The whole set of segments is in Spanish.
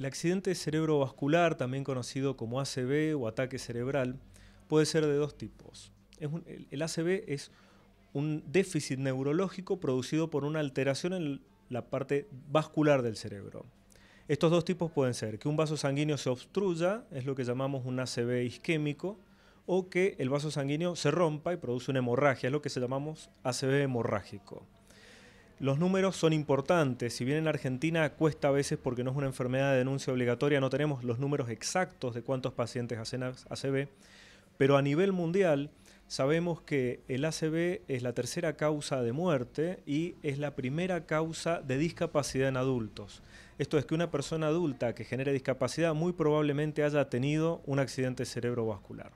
El accidente cerebrovascular, también conocido como ACV o ataque cerebral, puede ser de dos tipos. el, ACB ACV es un déficit neurológico producido por una alteración en la parte vascular del cerebro. Estos dos tipos pueden ser que un vaso sanguíneo se obstruya, es lo que llamamos un ACV isquémico, o que el vaso sanguíneo se rompa y produce una hemorragia, es lo que se llamamos ACV hemorrágico. Los números son importantes, si bien en Argentina cuesta a veces porque no es una enfermedad de denuncia obligatoria, no tenemos los números exactos de cuántos pacientes hacen ACV, pero a nivel mundial sabemos que el ACV es la tercera causa de muerte y es la primera causa de discapacidad en adultos. Esto es que una persona adulta que genere discapacidad muy probablemente haya tenido un accidente cerebrovascular.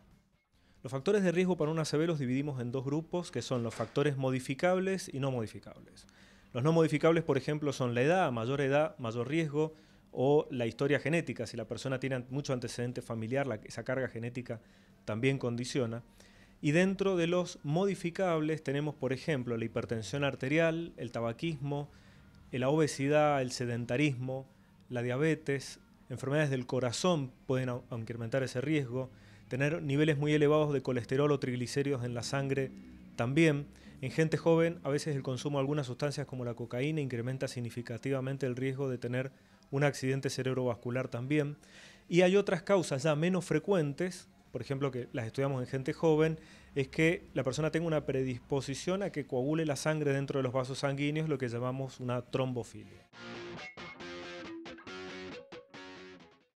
Los factores de riesgo para un ACV los dividimos en dos grupos, que son los factores modificables y no modificables. Los no modificables, por ejemplo, son la edad, mayor edad, mayor riesgo, o la historia genética, si la persona tiene mucho antecedente familiar, esa carga genética también condiciona. Y dentro de los modificables tenemos, por ejemplo, la hipertensión arterial, el tabaquismo, la obesidad, el sedentarismo, la diabetes, enfermedades del corazón pueden incrementar ese riesgo, tener niveles muy elevados de colesterol o triglicéridos en la sangre también, en gente joven, a veces el consumo de algunas sustancias como la cocaína incrementa significativamente el riesgo de tener un accidente cerebrovascular también. Y hay otras causas ya menos frecuentes, por ejemplo, que las estudiamos en gente joven, es que la persona tenga una predisposición a que coagule la sangre dentro de los vasos sanguíneos, lo que llamamos una trombofilia.